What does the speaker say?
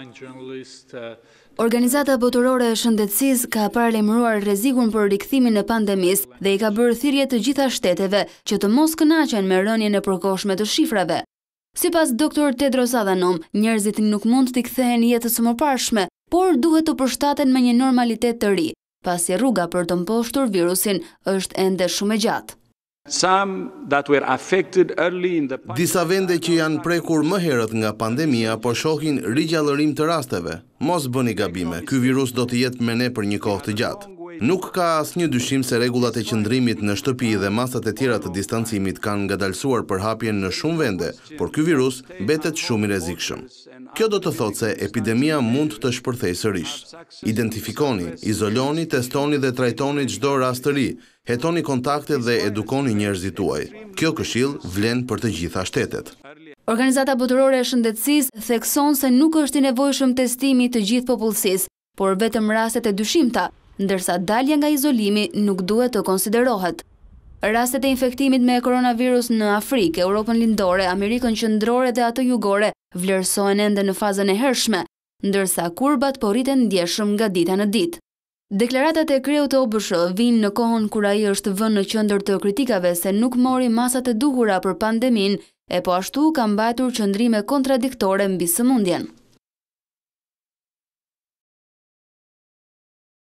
Uh, Organizata Botërore e Shëndetësisë ka paralajmëruar rrezikun për rikthimin e pandemisë dhe i ka bërë thirrje të gjitha shteteve që të mos kënaqen me rënien e përkohshme të shifrave. Sipas doktor Tedros Adhanom, njerëzit nuk mund të kthehen jetës më pashme, mëparshme, por duhet të përshtaten me një normalitet të ri, pasi rruga për të mposhtur virusin është ende shumë e gjatë. Disa vende që janë prekur më herët nga pandemija, po shohin rigjallërim të rasteve. Mos bëni gabime, ky virus do të jetë me ne për një kohë të gjatë. Nuk ka asë një dyshim se regullat e qëndrimit në shtëpi dhe masat e tjera të distancimit kanë nga dalsuar për hapjen në shumë vende, por ky virus betet shumë i rezikshëm. Kjo do të thotë se epidemia mund të shpërthej sërish. Identifikoni, izoloni, testoni dhe trajtoni gjdo rastëri, hetoni kontakte dhe edukoni njerëzit tuaj. Kjo këshill vlen për të gjitha shtetet. Organizata Botërore e Shëndetësisë thekson se nuk është i nevojshëm testimi të gjithë popullsisë, por vetëm rastet e dyshimta, ndërsa dalja nga izolimi nuk duhet të konsiderohet. Rastet e infektimit me koronavirus në Afrikë, Europën Lindore, Amerikën Qendrore dhe atë Jugore vlerësohen ende në fazën e hershme, ndërsa kurbat po rriten ndjeshëm nga dita në ditë. Deklaratat e kreu të obëshë vinë në kohën kura i është vënë në qëndër të kritikave se nuk mori masat e duhura për pandemin, e po ashtu kam bajtur qëndrime kontradiktore mbi së mundjen.